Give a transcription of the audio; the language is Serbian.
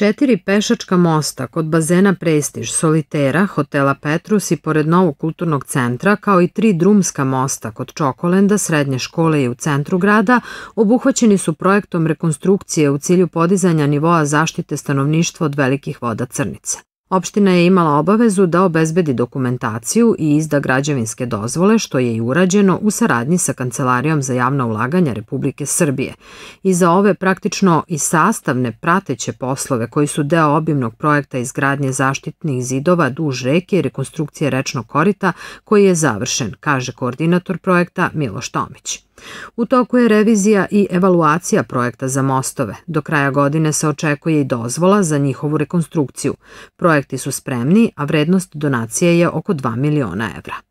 Četiri pešačka mosta kod bazena Prestiž, Solitera, hotela Petrus i pored Novog kulturnog centra, kao i tri drumska mosta kod Čokolenda, srednje škole i u centru grada, obuhvaćeni su projektom rekonstrukcije u cilju podizanja nivoa zaštite stanovništva od velikih voda Crnice. Opština je imala obavezu da obezbedi dokumentaciju i izda građevinske dozvole, što je i urađeno u saradnji sa Kancelarijom za javna ulaganja Republike Srbije. I za ove praktično i sastavne prateće poslove koji su deo obimnog projekta izgradnje zaštitnih zidova duž reke i rekonstrukcije rečnog korita koji je završen, kaže koordinator projekta Miloš Tomić. U toku je revizija i evaluacija projekta za mostove. Do kraja godine se očekuje i dozvola za njihovu rekonstrukciju. Projekti su spremni, a vrednost donacije je oko 2 miliona evra.